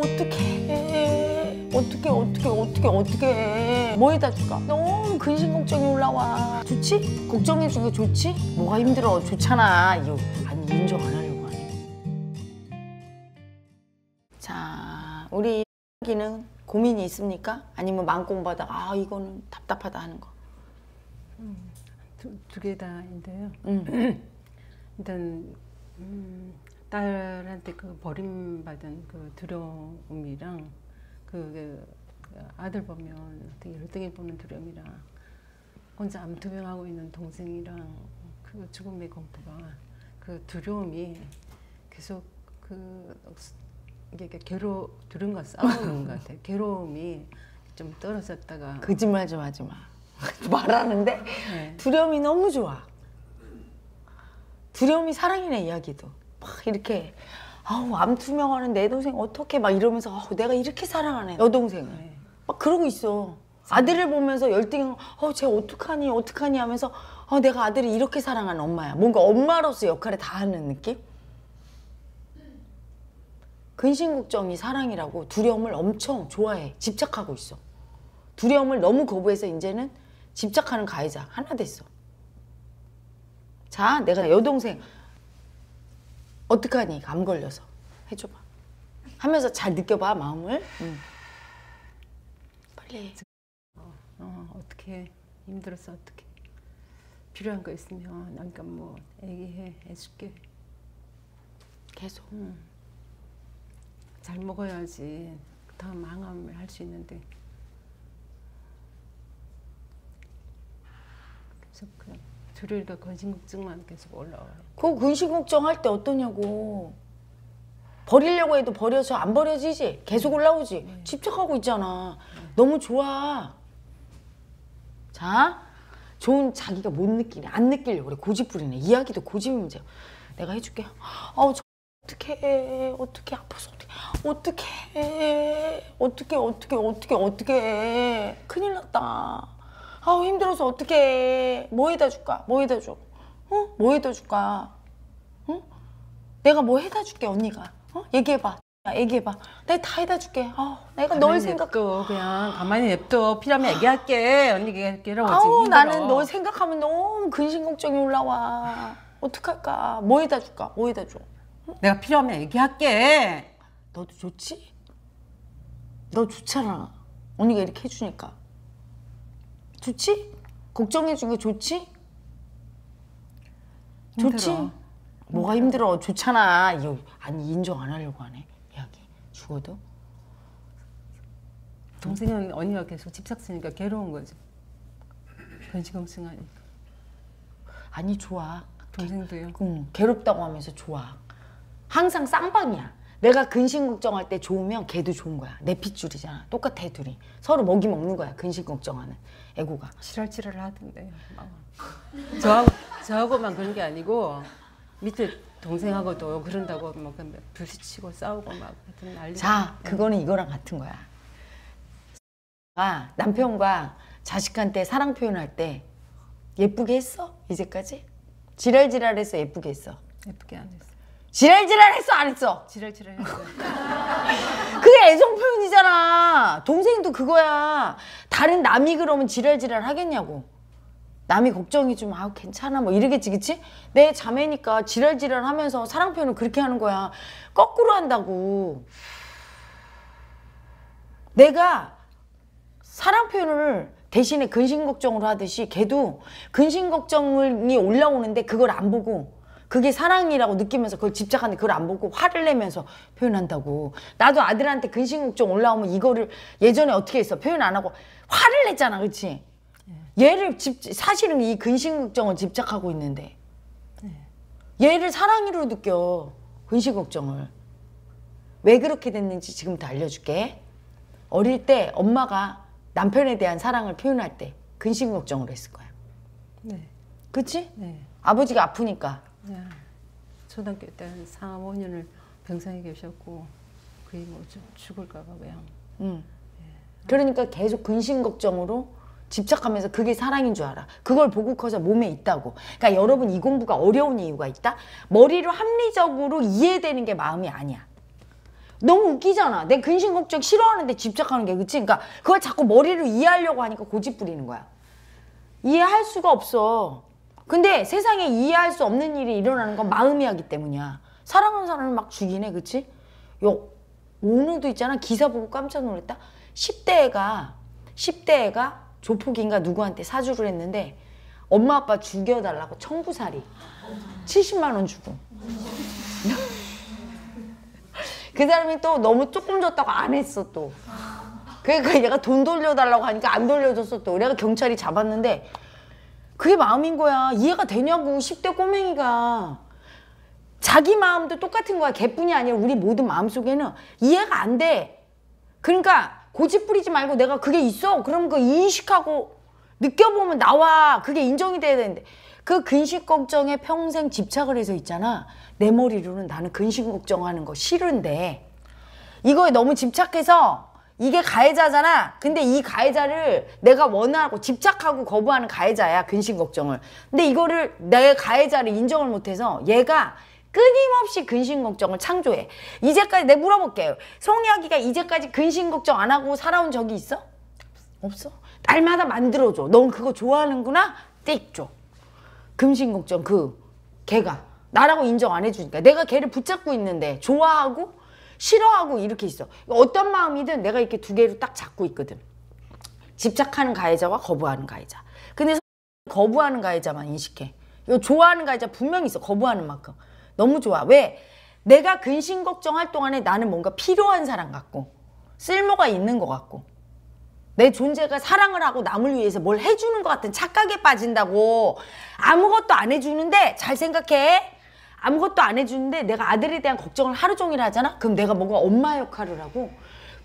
어떻게 어떻게 어떻게 어떻게 어떻게 뭐 해다 줄까? 너무 근심 걱정이 올라와. 좋지? 걱정해 주게 좋지? 뭐가 힘들어? 좋잖아. 이거 아니 인정 안 하려고 하네. 자, 우리 기는 고민이 있습니까? 아니면 마공부하아 아, 이거는 답답하다 하는 거. 음, 두개 다인데요. 음. 일단 음, 딸한테 그 버림받은 그 두려움이랑 그 아들 보면 되게 열등히 보는 두려움이랑 혼자 암투병하고 있는 동생이랑 그 죽음의 공포가 그 두려움이 계속 그 이게 괴로 두려움과 싸우는 것같아 괴로움이 좀 떨어졌다가 거짓말 좀 하지 마. 말하는데 네. 두려움이 너무 좋아. 두려움이 사랑이네 이야기도. 막 이렇게 아우 암 투명하는 내 동생 어떻게 막 이러면서 아우 내가 이렇게 사랑하네 여동생을 네. 막 그러고 있어 아들을 보면서 열등해 아쟤 어, 어떡하니 어떡하니 하면서 아 내가 아들을 이렇게 사랑하는 엄마야 뭔가 엄마로서 역할을 다 하는 느낌 근심걱정이 사랑이라고 두려움을 엄청 좋아해 집착하고 있어 두려움을 너무 거부해서 이제는 집착하는 가해자 하나 됐어 자 내가 여동생 어떡하니 감 걸려서 해줘봐 하면서 잘 느껴봐 마음을 응. 빨리 어, 어 어떻게 힘들었어 어떻게 필요한 거 있으면 그러니까 뭐 얘기해 해줄게 계속 응. 잘 먹어야지 더 망함을 할 수 있는데 그래 그냥 토요일도 근심걱정만 계속 올라와요. 그 근심걱정 할 때 어떠냐고. 버리려고 해도 버려서 안 버려지지. 계속 올라오지. 네. 집착하고 있잖아. 네. 너무 좋아. 자, 좋은 자기가 못 느끼네. 안 느끼려고 그래. 고집부리네. 이야기도 고집이 문제야. 내가 해줄게. 어저 아, 어떡해. 어떻게 아파서 어떻게 어떻게 어떻게 어떻게 어떻게 어떻게 큰일 났다. 아우 힘들어서 어떻게뭐 해다 줄까 뭐 해다 줘 어? 뭐 해다 줄까 응? 어? 내가 뭐 해다 줄게 언니가 어? 얘기해봐 얘기해봐 내가 다 해다 줄게 아 내가 널 생각 냅둬, 그냥 가만히 냅둬 필요하면 아. 얘기할게 언니 얘기해라 아우 나는 널 생각하면 너무 근심걱정이 올라와 어떡할까 뭐 해다 줄까 뭐 해다 줘 내가 필요하면 얘기할게 너도 좋지? 너 좋잖아 언니가 이렇게 해주니까 좋지? 걱정해준 게 좋지? 힘들어. 좋지? 힘들어. 뭐가 힘들어? 좋잖아. 이거 아니 인정 안 하려고 하네. 이야기 죽어도. 동생은 언니가 계속 집착 쓰니까 괴로운 거지. 변시공증 하니까. 아니 좋아. 동생도요. 응, 괴롭다고 하면서 좋아. 항상 쌍방이야. 내가 근심 걱정할 때 좋으면 걔도 좋은 거야. 내 핏줄이잖아. 똑같아 둘이. 서로 먹이 먹는 거야. 근심 걱정하는 애고가. 지랄지랄 하던데. 저하고, 저하고만 그런 게 아니고 밑에 동생하고도 그런다고 막 뭐 부딪히고 싸우고 막 하여튼 난리. 자, 그거는 이거랑 같은 거야. 아, 남편과 자식한테 사랑 표현할 때 예쁘게 했어? 이제까지? 지랄지랄해서 예쁘게 했어? 예쁘게 안 했어. 지랄지랄 했어 안 했어? 지랄지랄 했어 그게 애정 표현이잖아 동생도 그거야 다른 남이 그러면 지랄지랄 하겠냐고 남이 걱정이 좀 아우 괜찮아 뭐 이러겠지 그치? 내 자매니까 지랄지랄 하면서 사랑 표현을 그렇게 하는 거야 거꾸로 한다고 내가 사랑 표현을 대신에 근심 걱정으로 하듯이 걔도 근심 걱정이 올라오는데 그걸 안 보고 그게 사랑이라고 느끼면서 그걸 집착하는 그걸 안 보고 화를 내면서 표현한다고 나도 아들한테 근심걱정 올라오면 이거를 예전에 어떻게 했어 표현 안 하고 화를 냈잖아 그치 네. 얘를 집 사실은 이 근심걱정을 집착하고 있는데 네. 얘를 사랑이로 느껴 근심걱정을 왜 그렇게 됐는지 지금 부터 알려줄게 어릴 때 엄마가 남편에 대한 사랑을 표현할 때 근심 걱정을 했을 거야. 네. 그치? 네. 아버지가 아프니까 네. 초등학교 때 한 4, 5년을 병상에 계셨고 그게 뭐 죽을까 봐 그냥. 음. 네. 그러니까 계속 근심 걱정으로 집착하면서 그게 사랑인 줄 알아. 그걸 보고 커서 몸에 있다고. 그러니까 여러분 이 공부가 어려운 이유가 있다. 머리로 합리적으로 이해되는 게 마음이 아니야. 너무 웃기잖아. 내 근심 걱정 싫어하는데 집착하는 게 그치? 그러니까 그걸 자꾸 머리를 이해하려고 하니까 고집 부리는 거야. 이해할 수가 없어. 근데 세상에 이해할 수 없는 일이 일어나는 건 마음이 하기 때문이야. 사랑하는 사람을 막 죽이네, 그치? 요, 오늘도 있잖아. 기사 보고 깜짝 놀랐다. 10대 애가, 10대 애가 조폭인가 누구한테 사주를 했는데 엄마 아빠 죽여달라고 청부살이. 70만원 주고. 그 사람이 또 너무 조금 줬다고 안 했어, 또. 그러니까 얘가 돈 돌려달라고 하니까 안 돌려줬어, 또. 내가 경찰이 잡았는데 그게 마음인 거야. 이해가 되냐고 10대 꼬맹이가. 자기 마음도 똑같은 거야. 개뿐이 아니라 우리 모든 마음속에는 이해가 안 돼. 그러니까 고집 부리지 말고 내가 그게 있어. 그럼 그 인식하고 느껴보면 나와. 그게 인정이 돼야 되는데. 그 근심 걱정에 평생 집착을 해서 있잖아. 내 머리로는 나는 근심 걱정하는 거 싫은데 이거에 너무 집착해서 이게 가해자잖아. 근데 이 가해자를 내가 원하고 집착하고 거부하는 가해자야. 근심 걱정을. 근데 이거를 내 가해자를 인정을 못해서 얘가 끊임없이 근심 걱정을 창조해. 이제까지 내가 물어볼게요. 송이아기가 이제까지 근심 걱정 안 하고 살아온 적이 있어? 없어. 날마다 만들어줘. 넌 그거 좋아하는구나? 띡 줘. 근심 걱정 그 걔가 나라고 인정 안 해주니까 내가 걔를 붙잡고 있는데 좋아하고 싫어하고 이렇게 있어. 어떤 마음이든 내가 이렇게 두 개로 딱 잡고 있거든. 집착하는 가해자와 거부하는 가해자. 근데 거부하는 가해자만 인식해. 이거 좋아하는 가해자 분명히 있어. 거부하는 만큼. 너무 좋아. 왜? 내가 근심 걱정할 동안에 나는 뭔가 필요한 사람 같고 쓸모가 있는 것 같고 내 존재가 사랑을 하고 남을 위해서 뭘 해주는 것 같은 착각에 빠진다고 아무것도 안 해주는데 잘 생각해 아무것도 안 해주는데 내가 아들에 대한 걱정을 하루 종일 하잖아? 그럼 내가 뭔가 엄마 역할을 하고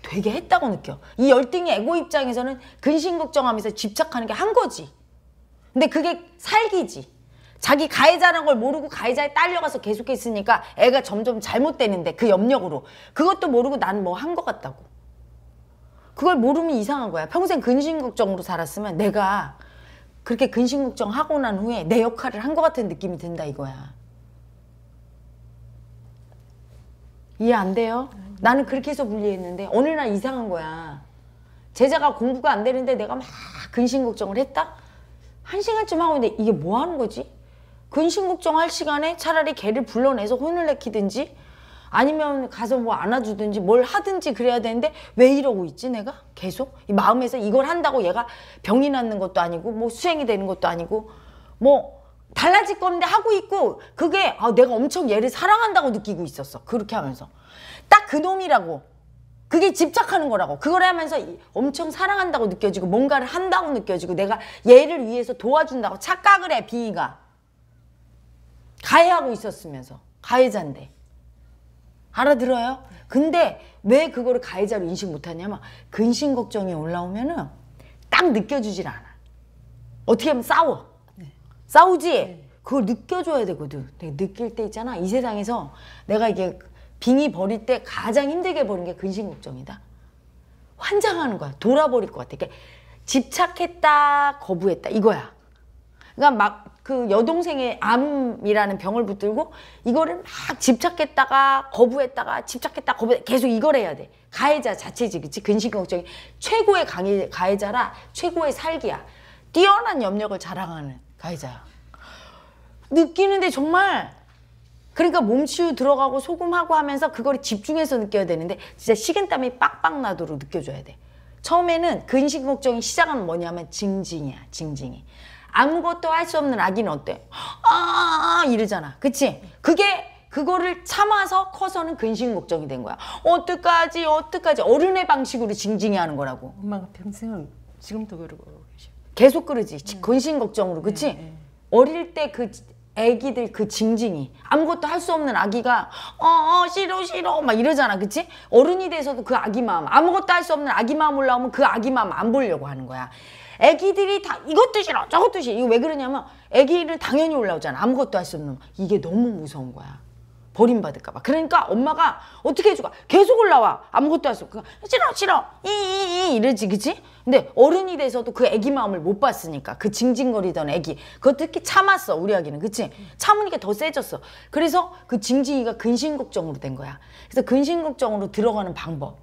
되게 했다고 느껴. 이 열등이 애고 입장에서는 근심 걱정하면서 집착하는 게 한 거지. 근데 그게 살기지. 자기 가해자라는 걸 모르고 가해자에 딸려가서 계속 했으니까 애가 점점 잘못되는데 그 염력으로. 그것도 모르고 난 뭐 한 것 같다고. 그걸 모르면 이상한 거야. 평생 근심 걱정으로 살았으면 내가 그렇게 근심 걱정하고 난 후에 내 역할을 한 것 같은 느낌이 든다 이거야. 이해 안 돼요? 나는 그렇게 해서 분리했는데 어느 날 이상한 거야. 제자가 공부가 안 되는데 내가 막 근심 걱정을 했다? 한 시간쯤 하고 있는데 이게 뭐 하는 거지? 근심 걱정할 시간에 차라리 걔를 불러내서 혼을 내키든지 아니면 가서 뭐 안아주든지 뭘 하든지 그래야 되는데 왜 이러고 있지 내가 계속 이 마음에서 이걸 한다고 얘가 병이 낫는 것도 아니고 뭐 수행이 되는 것도 아니고 뭐 달라질 건데 하고 있고 그게 아, 내가 엄청 얘를 사랑한다고 느끼고 있었어. 그렇게 하면서. 딱 그놈이라고. 그게 집착하는 거라고. 그걸 하면서 엄청 사랑한다고 느껴지고 뭔가를 한다고 느껴지고 내가 얘를 위해서 도와준다고 착각을 해 비이가. 가해하고 있었으면서. 가해자인데. 알아들어요? 근데 왜 그거를 가해자로 인식 못하냐면 근심 걱정이 올라오면은 딱 느껴지질 않아. 어떻게 하면 싸워. 싸우지. 네. 그걸 느껴줘야 되거든. 느낄 때 있잖아. 이 세상에서 내가 이게 빙이 버릴 때 가장 힘들게 버는 게 근심 걱정이다. 환장하는 거야. 돌아버릴 것 같아. 그러니까 집착했다, 거부했다 이거야. 그러니까 막 그 여동생의 암이라는 병을 붙들고 이거를 막 집착했다가 거부했다가 집착했다 거부 계속 이걸 해야 돼. 가해자 자체지 그치? 근심 걱정이 최고의 강의, 가해자라 최고의 살기야. 뛰어난 염력을 자랑하는. 가해자 느끼는데 정말 그러니까 몸치유 들어가고 소금하고 하면서 그걸 집중해서 느껴야 되는데 진짜 식은땀이 빡빡 나도록 느껴줘야 돼. 처음에는 근심걱정이 시작은 뭐냐면 징징이야 징징이. 아무것도 할 수 없는 아기는 어때? 아 이러잖아. 그치? 그게 그거를 참아서 커서는 근심걱정이 된 거야. 어떡하지 어떡하지 어른의 방식으로 징징이 하는 거라고. 엄마가 평생은 지금도 그러고 계속 그러지. 음. 근심 걱정으로. 음, 그치? 네. 어릴 때 그 애기들 그 징징이. 아무것도 할 수 없는 아기가 어, 어, 싫어, 싫어. 막 이러잖아. 그치? 어른이 돼서도 그 아기 마음. 아무것도 할 수 없는 아기 마음 올라오면 그 아기 마음 안 보려고 하는 거야. 애기들이 다 이것도 싫어 저것도 싫어 이거 왜 그러냐면 애기는 당연히 올라오잖아 아무것도 할 수 없는 이게 너무 무서운 거야 버림받을까봐. 그러니까 엄마가 어떻게 해줄까? 계속 올라와. 아무것도 할수 없고. 싫어, 싫어. 이이 이 이러지, 그지? 근데 어른이 돼서도 그 애기 마음을 못 봤으니까. 그 징징거리던 애기. 그거 특히 참았어, 우리 아기는. 그치? 참으니까 더 세졌어. 그래서 그 징징이가 근심걱정으로 된 거야. 그래서 근심걱정으로 들어가는 방법.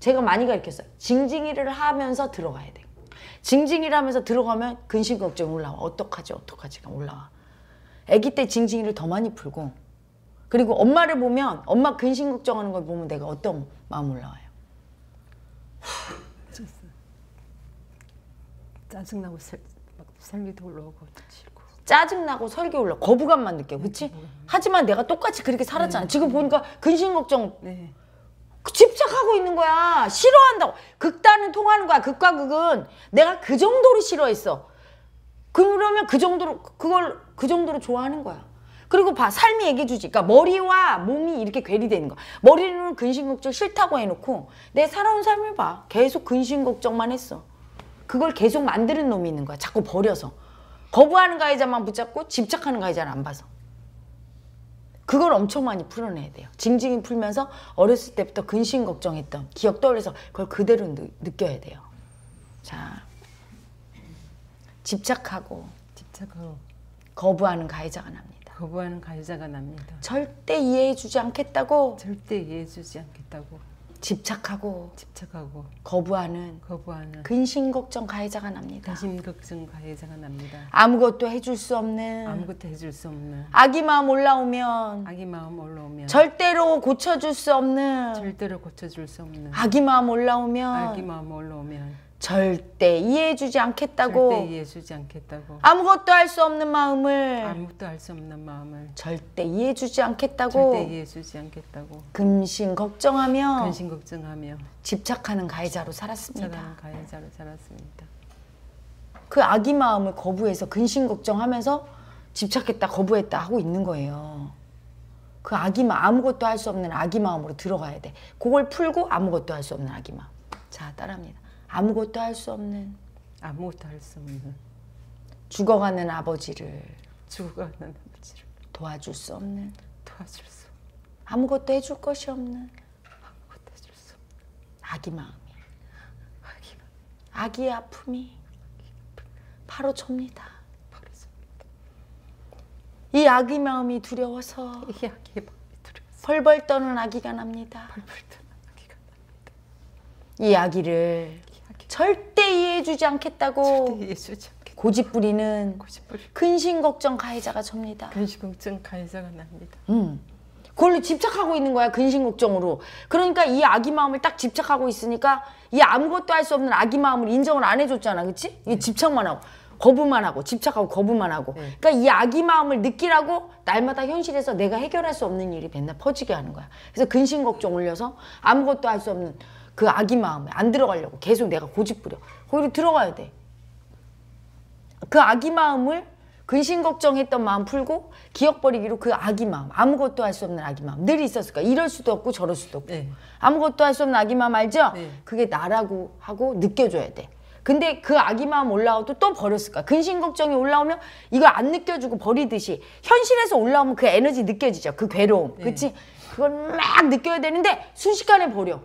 제가 많이 가르쳤어요. 징징이를 하면서 들어가야 돼. 징징이를 하면서 들어가면 근심걱정 올라와. 어떡하지, 어떡하지 올라와. 아기 때 징징이를 더 많이 풀고 그리고 엄마를 보면 엄마 근심 걱정하는 걸 보면 내가 어떤 마음 올라와요? 짜증나고 살, 막 살기도 올오고 싫고 짜증나고 설기 올라 거부감만 느껴 네, 그치? 네. 하지만 내가 똑같이 그렇게 네. 살았잖아 네. 지금 보니까 근심 걱정 네. 그 집착하고 있는 거야 싫어한다고 극단은 통하는 거야 극과 극은 내가 그 정도로 싫어했어 그러면 그 정도로 그걸 그 정도로 좋아하는 거야 그리고 봐 삶이 얘기해 주지 그러니까 머리와 몸이 이렇게 괴리되는 거머리는 근심걱정 싫다고 해놓고 내 살아온 삶을 봐 계속 근심걱정만 했어 그걸 계속 만드는 놈이 있는 거야 자꾸 버려서 거부하는 가해자만 붙잡고 집착하는 가해자를 안 봐서 그걸 엄청 많이 풀어내야 돼요 징징이 풀면서 어렸을 때부터 근심 걱정했던 기억 떠올려서 그걸 그대로 느, 느껴야 돼요 자 집착하고 집착하고 거부하는 가해자가 남 거부하는 가해자가 납니다. 절대 이해해주지 않겠다고. 절대 이해해주지 않겠다고. 집착하고. 집착하고. 거부하는. 거부하는. 근심 걱정 가해자가 납니다. 근심 걱정 가해자가 납니다. 아무것도 해줄 수 없는. 아무것도 해줄 수 없는. 아기 마음 올라오면. 아기 마음 올라오면. 절대로 고쳐줄 수 없는. 절대로 고쳐줄 수 없는. 아기 마음 올라오면. 아기 마음 올라오면. 절대 이해해주지 않겠다고. 절대 이해해주지 않겠다고. 아무것도 할 수 없는 마음을. 아무것도 할 수 없는 마음을. 절대 이해해주지 않겠다고. 절대 이해해주지 않겠다고. 금신 걱정하며. 금신 걱정하며. 집착하는 가해자로 살았습니다. 집착하는 가해자로 살았습니다. 그 아기 마음을 거부해서 근심 걱정하면서 집착했다 거부했다 하고 있는 거예요. 그 아기 마음 아무것도 할 수 없는 아기 마음으로 들어가야 돼. 그걸 풀고 아무것도 할 수 없는 아기 마음. 자 따라합니다. 아무것도 할 수 없는 아무것도 할 수 없는 죽어가는 아버지를 죽어가는 아버지를 도와줄 수 없는 도와줄 수 아무것도 해줄 것이 없는 아무것도 해줄 수 없는 아기 마음이 아기 마음 아기의 아픔이 바로 접니다. 바로 접니다. 이 아기 마음이 두려워서 이 아기 마음이 두려워서 벌벌 떠는 아기가 납니다. 벌벌 떠는 아기가 납니다. 이 아기를 절대 이해해주지 않겠다고. 절대 이해해주지 않겠다. 고집부리는 고집부리. 근심걱정 가해자가 접니다. 근심걱정 가해자가 납니다. 음. 그걸로 집착하고 있는 거야 근심걱정으로 그러니까 이 아기 마음을 딱 집착하고 있으니까 이 아무것도 할 수 없는 아기 마음을 인정을 안 해줬잖아 그치? 이 음. 집착만 하고 거부만 하고 집착하고 거부만 하고 네. 그러니까 이 아기 마음을 느끼라고 날마다 현실에서 내가 해결할 수 없는 일이 맨날 퍼지게 하는 거야 그래서 근심 걱정 올려서 아무것도 할 수 없는 그 아기 마음에 안 들어가려고 계속 내가 고집부려. 거기로 들어가야 돼. 그 아기 마음을 근심 걱정했던 마음 풀고 기억 버리기로 그 아기 마음 아무것도 할 수 없는 아기 마음 늘 있었을 거야 이럴 수도 없고 저럴 수도 없고 네. 아무것도 할 수 없는 아기 마음 알죠? 네. 그게 나라고 하고 느껴줘야 돼 근데 그 아기 마음 올라와도 또 버렸을 거야 근심 걱정이 올라오면 이걸 안 느껴주고 버리듯이 현실에서 올라오면 그 에너지 느껴지죠 그 괴로움 네. 그치? 그걸 막 느껴야 되는데 순식간에 버려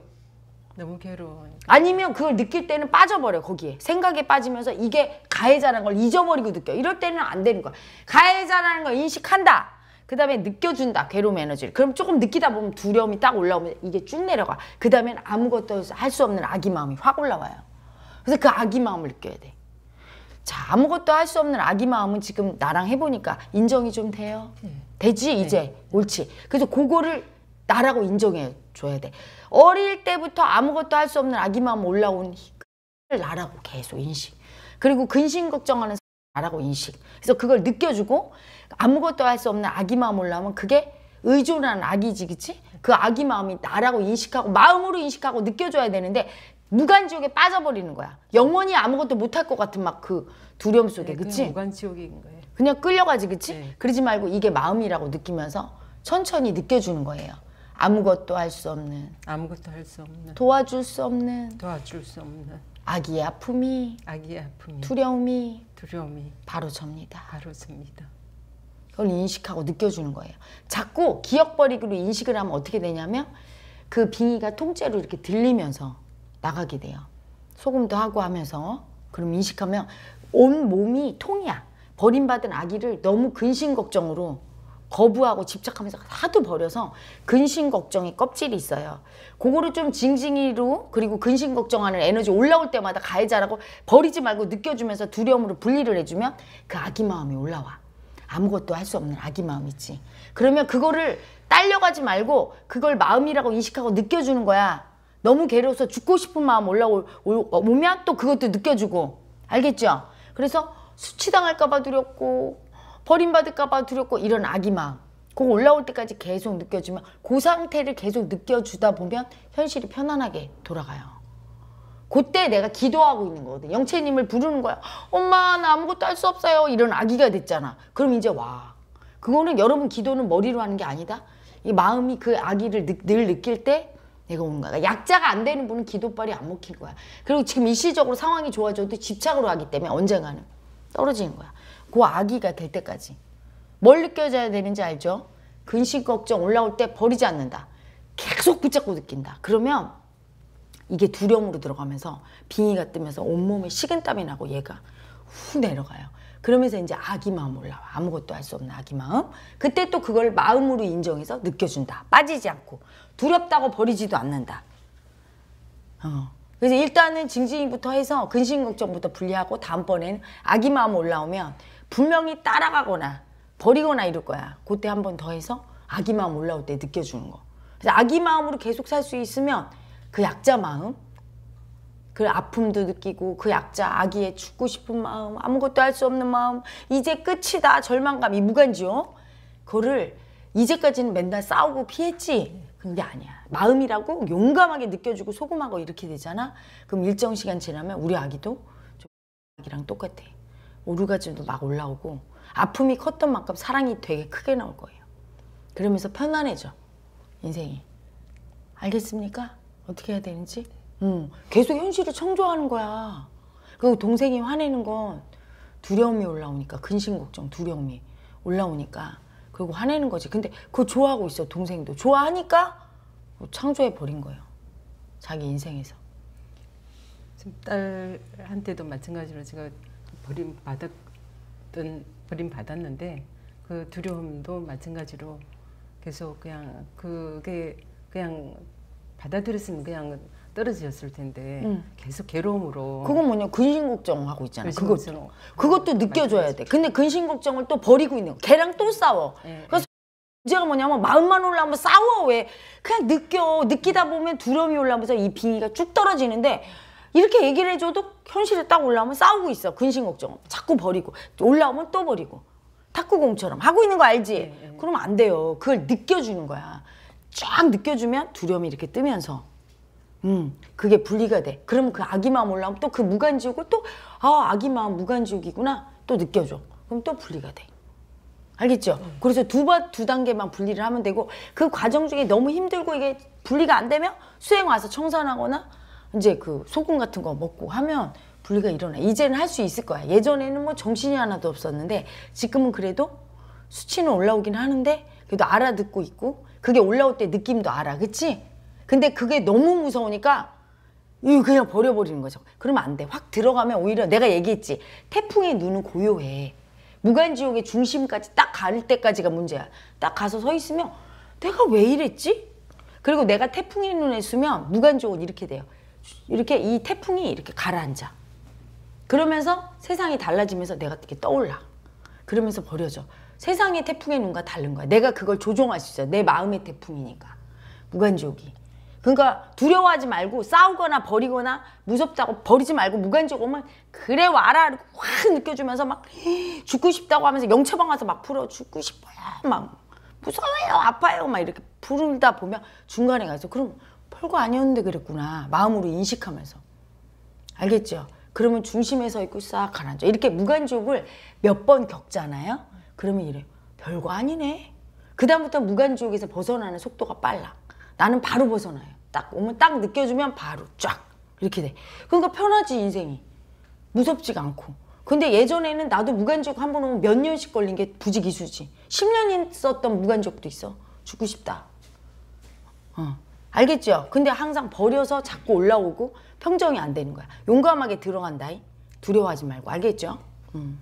너무 괴로워. 아니면 그걸 느낄 때는 빠져버려 거기에 생각에 빠지면서 이게 가해자라는 걸 잊어버리고 느껴. 이럴 때는 안 되는 거야. 가해자라는 걸 인식한다. 그 다음에 느껴준다 괴로움 에너지를 그럼 조금 느끼다 보면 두려움이 딱 올라오면 이게 쭉 내려가 그 다음엔 아무것도 할 수 없는 아기 마음이 확 올라와요 그래서 그 아기 마음을 느껴야 돼자 아무것도 할 수 없는 아기 마음은 지금 나랑 해보니까 인정이 좀 돼요 네. 되지 네. 이제 네. 옳지 그래서 그거를 나라고 인정해요 줘야 돼. 어릴 때부터 아무것도 할 수 없는 아기만 올라온 를 나라고 계속 인식. 그리고 근심 걱정하는 나라고 인식. 그래서 그걸 느껴주고 아무것도 할 수 없는 아기 마음 올라오면 그게 의존하는 아기지 그치? 그 아기 마음이 나라고 인식하고 마음으로 인식하고 느껴줘야 되는데 무간지옥에 빠져버리는 거야. 영원히 아무것도 못할 것 같은 막 그 두려움 속에 네, 그치? 무간지옥인 거예요. 그냥 끌려가지 그치? 네. 그러지 말고 이게 마음이라고 느끼면서 천천히 느껴주는 거예요. 아무것도 할 수 없는 아무것도 할 수 없는 도와줄 수 없는 도와줄 수 없는 아기의 아픔이 아기의 아픔이 두려움이 두려움이 바로 접니다. 바로 접니다. 그걸 인식하고 느껴주는 거예요. 자꾸 기억버리기로 인식을 하면 어떻게 되냐면 그 빙의가 통째로 이렇게 들리면서 나가게 돼요. 소금도 하고 하면서 그럼 인식하면 온 몸이 통이야. 버림받은 아기를 너무 근심 걱정으로 거부하고 집착하면서 하도 버려서 근심 걱정이 껍질이 있어요. 그거를 좀 징징이로 그리고 근심 걱정하는 에너지 올라올 때마다 가해자라고 버리지 말고 느껴주면서 두려움으로 분리를 해주면 그 아기 마음이 올라와. 아무것도 할 수 없는 아기 마음 있지. 그러면 그거를 딸려가지 말고 그걸 마음이라고 인식하고 느껴주는 거야. 너무 괴로워서 죽고 싶은 마음 올라오면 또 그것도 느껴주고. 알겠죠? 그래서 수치당할까봐 두렵고 버림받을까봐 두렵고 이런 아기 마음 그거 올라올 때까지 계속 느껴지면 그 상태를 계속 느껴주다 보면 현실이 편안하게 돌아가요. 그때 내가 기도하고 있는 거거든. 영채님을 부르는 거야. 엄마 나 아무것도 할 수 없어요. 이런 아기가 됐잖아. 그럼 이제 와. 그거는 여러분 기도는 머리로 하는 게 아니다. 이 마음이 그 아기를 느, 늘 느낄 때 내가 오는 거야. 약자가 안 되는 분은 기도빨이 안 먹힌 거야. 그리고 지금 일시적으로 상황이 좋아져도 집착으로 하기 때문에 언젠가는 떨어지는 거야. 그 아기가 될 때까지 뭘 느껴져야 되는지 알죠? 근심 걱정 올라올 때 버리지 않는다. 계속 붙잡고 느낀다. 그러면 이게 두려움으로 들어가면서 빙의가 뜨면서 온몸에 식은땀이 나고 얘가 후 내려가요. 그러면서 이제 아기 마음 올라와. 아무것도 할 수 없는 아기 마음. 그때 또 그걸 마음으로 인정해서 느껴준다. 빠지지 않고. 두렵다고 버리지도 않는다. 어. 그래서 일단은 징징이부터 해서 근심 걱정부터 분리하고 다음번에는 아기 마음 올라오면 분명히 따라가거나 버리거나 이럴 거야. 그때 한 번 더 해서 아기 마음 올라올 때 느껴주는 거. 그래서 아기 마음으로 계속 살 수 있으면 그 약자 마음, 그 아픔도 느끼고 그 약자 아기의 죽고 싶은 마음, 아무것도 할 수 없는 마음, 이제 끝이다 절망감 이 무간지요. 그거를 이제까지는 맨날 싸우고 피했지. 그게 아니야. 마음이라고 용감하게 느껴주고 소금하고 이렇게 되잖아. 그럼 일정 시간 지나면 우리 아기도 아기랑 똑같아. 오르가즘도 막 올라오고 아픔이 컸던 만큼 사랑이 되게 크게 나올 거예요. 그러면서 편안해져 인생이. 알겠습니까? 어떻게 해야 되는지? 음, 계속 현실을 청조하는 거야. 그리고 동생이 화내는 건 두려움이 올라오니까 근심 걱정 두려움이 올라오니까 그리고 화내는 거지. 근데 그거 좋아하고 있어 동생도 좋아하니까 뭐 창조해 버린 거예요. 자기 인생에서. 지금 딸한테도 마찬가지로 제가 버림받았던 버림받았는데 그 두려움도 마찬가지로 계속 그냥 그게 그냥 받아들였으면 그냥 떨어지셨을 텐데 음. 계속 괴로움으로 그건 뭐냐 근심 걱정하고 있잖아요 그것 그것도 느껴줘야 돼 근데 근심 걱정을 또 버리고 있는 거 걔랑 또 싸워 네, 그래서 문제가 뭐냐면 마음만 올라오면 싸워 왜 그냥 느껴 느끼다 보면 두려움이 올라오면서 이 빙의가 쭉 떨어지는데 이렇게 얘기를 해줘도 현실에 딱 올라오면 싸우고 있어. 근심 걱정. 자꾸 버리고 올라오면 또 버리고. 탁구공처럼 하고 있는 거 알지? 네. 네. 그럼 안 돼요. 그걸 느껴주는 거야. 쫙 느껴주면 두려움이 이렇게 뜨면서 음 그게 분리가 돼. 그러면 그 아기 마음 올라오면 또 그 무간지옥을 또아 아기 마음 무간지옥이구나 또 느껴줘. 그럼 또 분리가 돼. 알겠죠? 음. 그래서 두, 번, 두 단계만 분리를 하면 되고 그 과정 중에 너무 힘들고 이게 분리가 안 되면 수행 와서 청산하거나 이제 그 소금 같은 거 먹고 하면 분리가 일어나. 이제는 할 수 있을 거야. 예전에는 뭐 정신이 하나도 없었는데 지금은 그래도 수치는 올라오긴 하는데 그래도 알아듣고 있고 그게 올라올 때 느낌도 알아. 그치? 근데 그게 너무 무서우니까 그냥 버려버리는 거죠. 그러면 안 돼. 확 들어가면 오히려 내가 얘기했지. 태풍의 눈은 고요해. 무간지옥의 중심까지 딱 갈 때까지가 문제야. 딱 가서 서 있으면 내가 왜 이랬지? 그리고 내가 태풍의 눈에 쓰면 무간지옥은 이렇게 돼요. 이렇게 이 태풍이 이렇게 가라앉아. 그러면서 세상이 달라지면서 내가 이렇게 떠올라. 그러면서 버려져. 세상의 태풍의 눈과 다른 거야. 내가 그걸 조종할 수 있어. 내 마음의 태풍이니까. 무관족이 그러니까 두려워하지 말고 싸우거나 버리거나 무섭다고 버리지 말고 무관족 오면 그래 와라 하고 확 느껴주면서 막 죽고 싶다고 하면서 영체방 가서 막 풀어 죽고 싶어요 막 무서워요 아파요 막 이렇게 부르다 보면 중간에 가서 그럼 별거 아니었는데 그랬구나. 마음으로 인식하면서. 알겠죠? 그러면 중심에 서 있고 싹 가라앉아. 이렇게 무간지을몇 번 겪잖아요? 그러면 이래. 별거 아니네. 그다음부터 무간지에서 벗어나는 속도가 빨라. 나는 바로 벗어나요. 딱 오면 딱 느껴주면 바로 쫙. 이렇게 돼. 그러니까 편하지, 인생이. 무섭지가 않고. 근데 예전에는 나도 무간지한번 오면 몇 년씩 걸린 게 부지기수지. 10년 있었던 무간지도 있어. 죽고 싶다. 어. 알겠죠? 근데 항상 버려서 자꾸 올라오고 평정이 안 되는 거야. 용감하게 들어간다 두려워하지 말고. 알겠죠? 음.